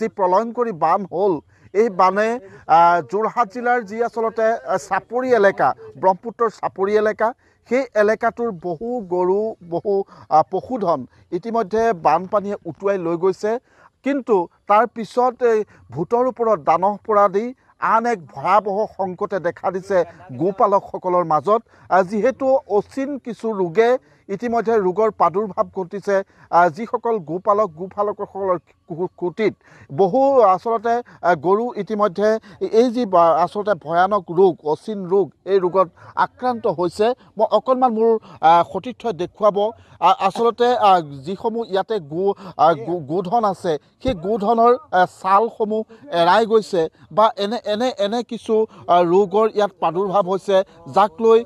যি প্ৰলয়ংকৰী বান হ'ল এই বানে যোৰহাট জিলাৰ যি আচলতে চাপৰি এলেকা ব্ৰহ্মপুত্ৰৰ চাপৰি এলেকা সেই এলেকাটোৰ বহু গৰু বহু পশুধন ইতিমধ্যে বানপানীয়ে উটুৱাই লৈ গৈছে কিন্তু তাৰ পিছত ভূতৰ ওপৰত দানহ পৰা দি আন এক ভয়াৱহ সংকটে দেখা দিছে গোপালকসকলৰ মাজত যিহেতু অচিন কিছু ৰোগে ইতিমধ্যে ৰোগৰ প্ৰাদুৰ্ভাৱ ঘটিছে যিসকল গোপালক গোপালকসকলৰ কোটিত বহু আচলতে গৰু ইতিমধ্যে এই যি আচলতে ভয়ানক ৰোগ অচিন ৰোগ এই ৰোগত আক্ৰান্ত হৈছে মই অকণমান মোৰ সতীৰ্থ দেখুৱাব আচলতে যিসমূহ ইয়াতে গো গোধন আছে সেই গোধনৰ ছালসমূহ এৰাই গৈছে বা এনে এনে এনে কিছু ৰোগৰ ইয়াত প্ৰাদুৰ্ভাৱ হৈছে যাক লৈ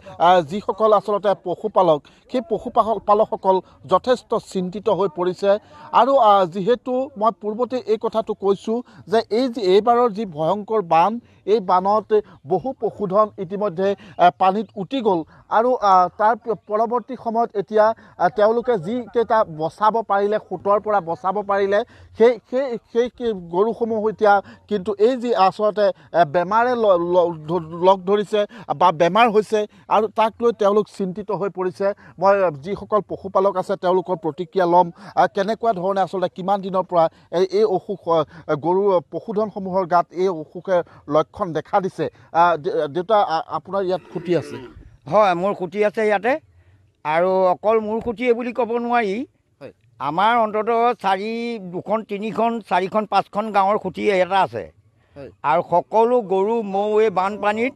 যিসকল আচলতে পশুপালক সেই পশু পালকসকল যথেষ্ট চিন্তিত হৈ পৰিছে আৰু যিহেতু মই পূৰ্বতে এই কথাটো কৈছোঁ যে এই যি এইবাৰৰ যি ভয়ংকৰ বান এই বানত বহু পশুধন ইতিমধ্যে পানীত উটি গ'ল আৰু তাৰ পৰৱৰ্তী সময়ত এতিয়া তেওঁলোকে যিকেইটা বচাব পাৰিলে সোঁতৰ পৰা বচাব পাৰিলে সেই সেই সেই গৰুসমূহ এতিয়া কিন্তু এই যি আচলতে বেমাৰে লগ ধৰিছে বা বেমাৰ হৈছে আৰু তাক লৈ তেওঁলোক চিন্তিত হৈ পৰিছে মই যিসকল পশুপালক আছে তেওঁলোকৰ প্ৰতিক্ৰিয়া ল'ম কেনেকুৱা ধৰণে আচলতে কিমান দিনৰ পৰা এই অসুখ গৰু পশুধনসমূহৰ গাত এই অসুখে লক্ষ্য ঘৰখন দেখা দিছে দেউতা আপোনাৰ ইয়াত খুটি আছে হয় মোৰ খুটি আছে ইয়াতে আৰু অকল মোৰ খুটিয়ে বুলি ক'ব নোৱাৰি আমাৰ অন্ততঃ চাৰি দুখন তিনিখন চাৰিখন পাঁচখন গাঁৱৰ খুটি এটা আছে আৰু সকলো গৰু মৌ এই বানপানীত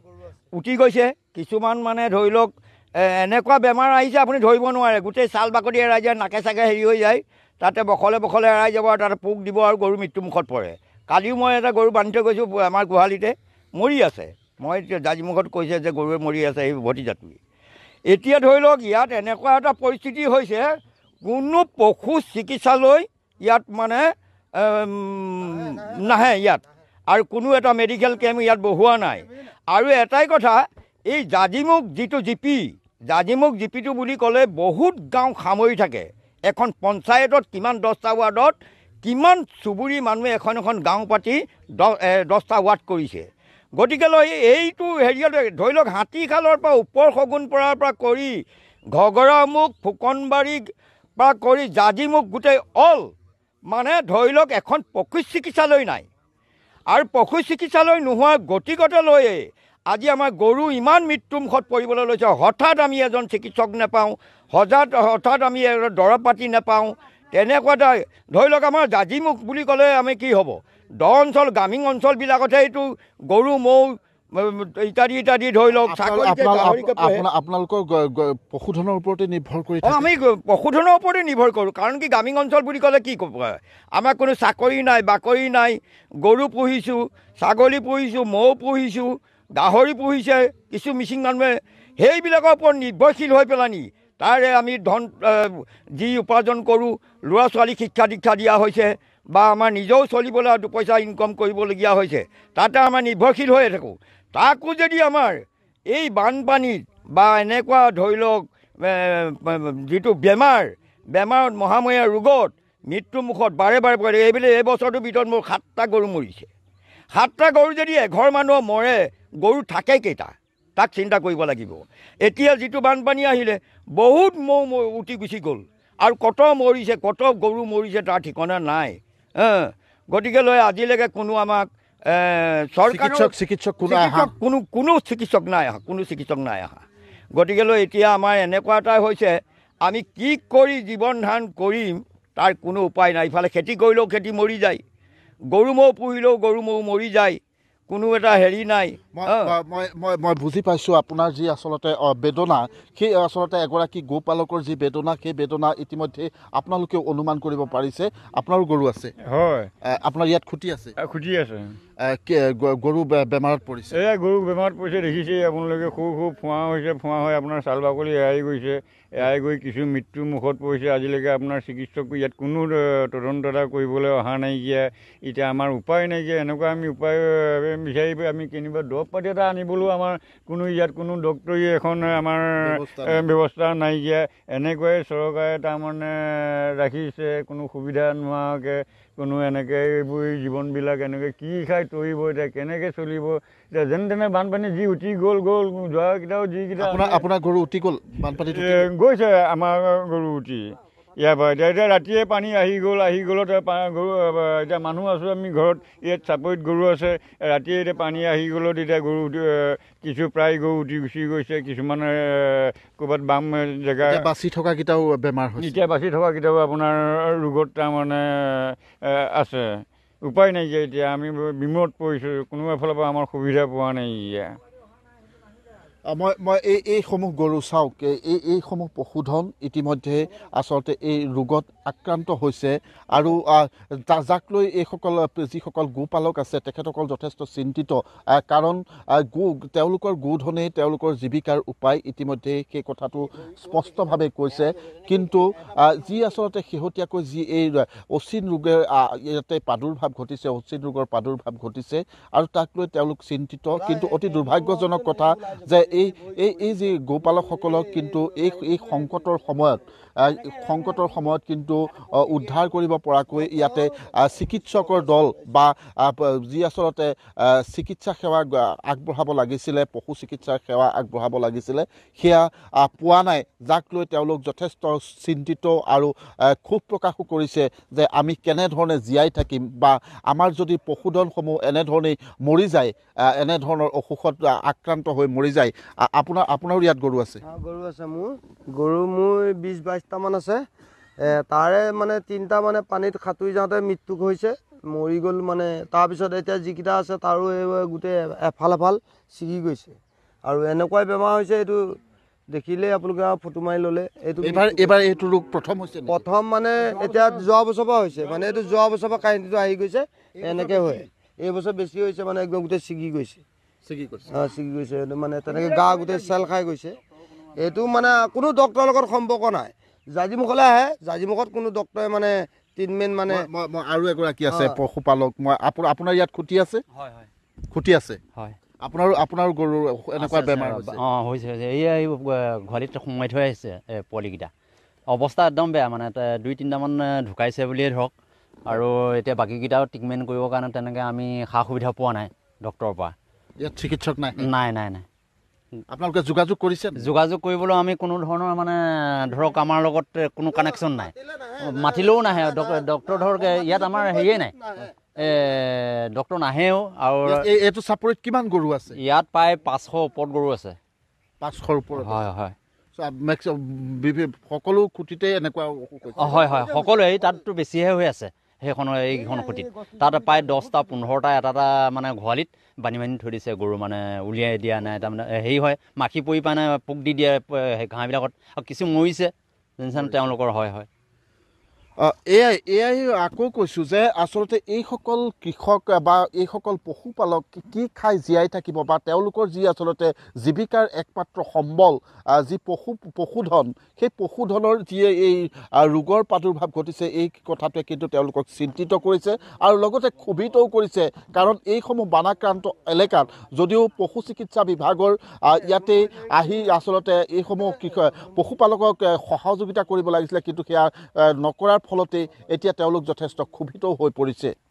উটি গৈছে কিছুমান মানে ধৰি লওক এনেকুৱা বেমাৰ আহিছে আপুনি ধৰিব নোৱাৰে গোটেই চাল বাকলি এৰাই যায় নাকে চাকে হেৰি হৈ যায় তাতে বখলে বখলে এৰাই যাব আৰু তাতে পোক দিব আৰু গৰু মৃত্যুমুখত পৰে কালিও মই এটা গৰু বান্ধি থৈ গৈছোঁ আমাৰ গোহালিতে মৰি আছে মই এতিয়া জাজিমুখত কৈছে যে গৰুৱে মৰি আছে এই ভতিজাটোৱে এতিয়া ধৰি লওক ইয়াত এনেকুৱা এটা পৰিস্থিতি হৈছে কোনো পশু চিকিৎসালয় ইয়াত মানে নাহে ইয়াত আৰু কোনো এটা মেডিকেল কেম্প ইয়াত বহোৱা নাই আৰু এটাই কথা এই জাজিমুখ যিটো জিপি জাজিমুখ জিপিটো বুলি ক'লে বহুত গাঁও সামৰি থাকে এখন পঞ্চায়তত কিমান দহটা ৱাৰ্ডত কিমান চুবুৰী মানুহে এখন এখন গাঁও পাতি দহটা ৱাৰ্ড কৰিছে গতিকেলৈ এইটো হেৰিয়ত ধৰি লওক হাতীশালৰ পৰা ওপৰ শগুন পৰাৰ পৰা কৰি ঘগৰামুখ ফুকনবাৰী পৰা কৰি জাজিমুখ গোটেই অল মানে ধৰি লওক এখন পশু চিকিৎসালয় নাই আৰু পশু চিকিৎসালয় নোহোৱাৰ গতিগতে লৈয়ে আজি আমাৰ গৰু ইমান মৃত্যুমুখত পৰিবলৈ লৈছে হঠাৎ আমি এজন চিকিৎসক নেপাওঁ সজাত হঠাৎ আমি দৰৱ পাতি নেপাওঁ তেনেকুৱা এটা ধৰি লওক আমাৰ জাজিমুখ বুলি ক'লে আমি কি হ'ব দ অঞ্চল গ্ৰামীণ অঞ্চলবিলাকতহে এইটো গৰু মৌ ইত্যাদি ইত্যাদি ধৰি লওক আপোনালোকৰ পশুধনৰ ওপৰতে নিৰ্ভৰ কৰি আমি পশুধনৰ ওপৰতে নিৰ্ভৰ কৰোঁ কাৰণ কি গ্ৰামীণ অঞ্চল বুলি ক'লে কি ক'ব আমাৰ কোনো চাকৰি নাই বাকৰি নাই গৰু পুহিছোঁ ছাগলী পুহিছোঁ মৌ পুহিছোঁ গাহৰি পুহিছে কিছু মিচিং মানুহে সেইবিলাকৰ ওপৰত নিৰ্ভৰশীল হৈ পেলানি তাৰে আমি ধন যি উপাৰ্জন কৰোঁ ল'ৰা ছোৱালীক শিক্ষা দীক্ষা দিয়া হৈছে বা আমাৰ নিজেও চলিবলৈ দুপইচা ইনকম কৰিবলগীয়া হৈছে তাতে আমাৰ নিৰ্ভৰশীল হৈয়ে থাকোঁ তাকো যদি আমাৰ এই বানপানীত বা এনেকুৱা ধৰি লওক যিটো বেমাৰ বেমাৰত মহামৰীয়া ৰোগত মৃত্যুমুখত বাৰে বাৰে পৰে এইবুলি এই বছৰটোৰ ভিতৰত মোৰ সাতটা গৰু মৰিছে সাতটা গৰু যদি এঘৰ মানুহ মৰে গৰু থাকে কেইটা তাক চিন্তা কৰিব লাগিব এতিয়া যিটো বানপানী আহিলে বহুত মৌ উটি গুচি গ'ল আৰু কত মৰিছে কত গৰু মৰিছে তাৰ ঠিকনা নাই গতিকেলৈ আজিলৈকে কোনো আমাক চৰকাৰ চিকিৎসক কোনো কোনো কোনো চিকিৎসক নাই অহা কোনো চিকিৎসক নাই অহা গতিকেলৈ এতিয়া আমাৰ এনেকুৱা এটাই হৈছে আমি কি কৰি জীৱন ধাৰণ কৰিম তাৰ কোনো উপায় নাই ইফালে খেতি কৰিলেও খেতি মৰি যায় গৰু ম'হ পুহিলেও গৰু ম'হ মৰি যায় কোনো এটা হেৰি নাই মই মই বুজি পাইছোঁ আপোনাৰ যি আচলতে বেদনা সেই আচলতে এগৰাকী গোপালকৰ যি বেদনা সেই বেদনা ইতিমধ্যে আপোনালোকেও অনুমান কৰিব পাৰিছে আপোনাৰো গৰু আছে হয় আপোনাৰ ইয়াত খুটি আছে খুটি আছে গৰু বেমাৰত পৰিছে এয়া গৰু বেমাৰত পৰিছে দেখিছে আপোনালোকে সৰু সৰু ফুৱা হৈছে ফুৱা হৈ আপোনাৰ ছাল বাকলি এৰাই গৈছে এয়াই গৈ কিছু মৃত্যুৰ মুখত পৰিছে আজিলৈকে আপোনাৰ চিকিৎসকো ইয়াত কোনো তদন্ত এটা কৰিবলৈ অহা নাইকিয়া এতিয়া আমাৰ উপায় নাইকিয়া এনেকুৱা আমি উপায় বিচাৰি আমি কেনিবা দৰৱ পাতি এটা আনিবলৈও আমাৰ কোনো ইয়াত কোনো ডক্টৰী এখন আমাৰ ব্যৱস্থা নাইকিয়া এনেকুৱাই চৰকাৰে তাৰমানে ৰাখিছে কোনো সুবিধা নোহোৱাকৈ কোনো এনেকৈ এইবোৰ জীৱনবিলাক এনেকৈ কি খাই তৰিব এতিয়া কেনেকৈ চলিব যেনে তেনে বানপানী যি উটি গ'ল গ'ল যোৱা যোৱাকেইটাও যিকেইটা আপোনাৰ আপোনাৰ গৰু উটি গ'ল বানপানী গৈছে আমাৰ গৰু উটি ইয়াৰ পৰা এতিয়া এতিয়া ৰাতিয়ে পানী আহি গ'ল আহি গ'লত গৰু এতিয়া মানুহ আছোঁ আমি ঘৰত ইয়াত চাপৰিত গৰু আছে ৰাতিয়ে এতিয়া পানী আহি গ'লত এতিয়া গৰু কিছু প্ৰায় গৰু উটি গুচি গৈছে কিছুমানে ক'ৰবাত বাম জেগা বাচি থকাকেইটাও বেমাৰ হৈছে এতিয়া বাচি থকাকেইটাও আপোনাৰ ৰোগত তাৰমানে আছে উপায় নাইকিয়া এতিয়া আমি বিমত পৰিছোঁ কোনোবা ফালৰ পৰা আমাৰ সুবিধা পোৱা নাইকিয়া মই মই এই এইসমূহ গৰু চাওক এই এইসমূহ পশুধন ইতিমধ্যে আচলতে এই ৰোগত আক্ৰান্ত হৈছে আৰু যাক লৈ এইসকল যিসকল গোপালক আছে তেখেতসকল যথেষ্ট চিন্তিত কাৰণ গো তেওঁলোকৰ গোধনেই তেওঁলোকৰ জীৱিকাৰ উপায় ইতিমধ্যেই সেই কথাটো স্পষ্টভাৱে কৈছে কিন্তু যি আচলতে শেহতীয়াকৈ যি এই অচিন ৰোগে ইয়াতে প্ৰাদুৰ্ভাৱ ঘটিছে অচিন ৰোগৰ প্ৰাদুৰ্ভাৱ ঘটিছে আৰু তাক লৈ তেওঁলোক চিন্তিত কিন্তু অতি দুৰ্ভাগ্যজনক কথা যে এই এই এই যি গোপালকসকলক কিন্তু এই এই সংকটৰ সময়ত সংকটৰ সময়ত কিন্তু উদ্ধাৰ কৰিব পৰাকৈ ইয়াতে চিকিৎসকৰ দল বা যি আচলতে চিকিৎসা সেৱা আগবঢ়াব লাগিছিলে পশু চিকিৎসা সেৱা আগবঢ়াব লাগিছিলে সেয়া পোৱা নাই যাক লৈ তেওঁলোক যথেষ্ট চিন্তিত আৰু ক্ষোভ প্ৰকাশো কৰিছে যে আমি কেনেধৰণে জীয়াই থাকিম বা আমাৰ যদি পশুধনসমূহ এনেধৰণেই মৰি যায় এনেধৰণৰ অসুখত আক্ৰান্ত হৈ মৰি যায় আপোনাৰ আপোনাৰো ইয়াত গৰু আছে গৰু আছে মোৰ গৰু মোৰ বিশ বাইছটামান আছে তাৰে মানে তিনিটা মানে পানীত সাঁতুৰি যাওঁতে মৃত্যু হৈছে মৰি গ'ল মানে তাৰপিছত এতিয়া যিকেইটা আছে তাৰো এই গোটেই এফাল এফাল ছিগি গৈছে আৰু এনেকুৱাই বেমাৰ হৈছে এইটো দেখিলেই আপোনালোকে আৰু ফটো মাৰি ল'লে এইটো এইবাৰ এইটো ৰোগ প্ৰথম হৈছে প্ৰথম মানে এতিয়া যোৱা বছৰ পৰা হৈছে মানে এইটো যোৱা বছৰৰ পৰা কাহিনীটো আহি গৈছে এনেকৈ হয় এইবছৰ বেছি হৈছে মানে একদম গোটেই ছিগি গৈছে তেনেকৈ গা গোটেই চেল খাই গৈছে এইটো মানে কোনো ডক্টৰৰ লগত সম্পৰ্ক নাই জাজিমুখলৈ আহে জাজিমুখত কোনো ডক্টৰে মানে ট্ৰিটমেণ্ট মানে পশুপালক মই আপোনাৰ হৈছে এই ঘৰত সোমাই থৈ আহিছে পোৱালিকেইটা অৱস্থা একদম বেয়া মানে দুই তিনিটামান ঢুকাইছে বুলিয়ে ধৰক আৰু এতিয়া বাকীকেইটাও ট্ৰিটমেণ্ট কৰিবৰ কাৰণে তেনেকৈ আমি সা সুবিধা পোৱা নাই ডক্টৰৰ পৰা ইয়াত চিকিৎসক নাই নাই নাই নাই আপোনালোকে যোগাযোগ কৰিছে যোগাযোগ কৰিবলৈ আমি কোনো ধৰণৰ মানে ধৰক আমাৰ লগত কোনো কানেকশ্যন নাই মাতিলেও নাহে ডক্টৰ ধৰক ইয়াত আমাৰ হেৰিয়ে নাই ডক্টৰ নাহেও আৰু এইটো চাপৰিত কিমান গৰু আছে ইয়াত প্ৰায় পাঁচশ ওপৰত গৰু আছে পাঁচশৰ ওপৰত হয় হয় সকলো খুটিতে এনেকুৱা হয় হয় সকলোৱে তাততো বেছিহে হৈ আছে সেইখনৰ এইকেইখন খুঁটিত তাত প্ৰায় দহটা পোন্ধৰটা এটা এটা মানে গোহালিত বান্ধি বান্ধি থৈ দিছে গৰু মানে উলিয়াই দিয়া নাই তাৰমানে হেৰি হয় মাখি পৰি পানে পোক দি দিয়ে ঘাঁহবিলাকত আৰু কিছু মৰিছে যেনেচেন তেওঁলোকৰ হয় হয় এয়াই এয়াই আকৌ কৈছোঁ যে আচলতে এইসকল কৃষক বা এইসকল পশুপালক কি খাই জীয়াই থাকিব বা তেওঁলোকৰ যি আচলতে জীৱিকাৰ একমাত্ৰ সম্বল যি পশু পশুধন সেই পশুধনৰ যিয়ে এই ৰোগৰ প্ৰাদুৰ্ভাৱ ঘটিছে এই কথাটোৱে কিন্তু তেওঁলোকক চিন্তিত কৰিছে আৰু লগতে ক্ষোভিতও কৰিছে কাৰণ এইসমূহ বানাক্ৰান্ত এলেকাত যদিও পশু চিকিৎসা বিভাগৰ ইয়াতেই আহি আচলতে এইসমূহ কৃষক পশুপালকক সহযোগিতা কৰিব লাগিছিলে কিন্তু সেয়া নকৰাৰ ফলতেই এতিয়া তেওঁলোক যথেষ্ট ক্ষোভিতও হৈ পৰিছে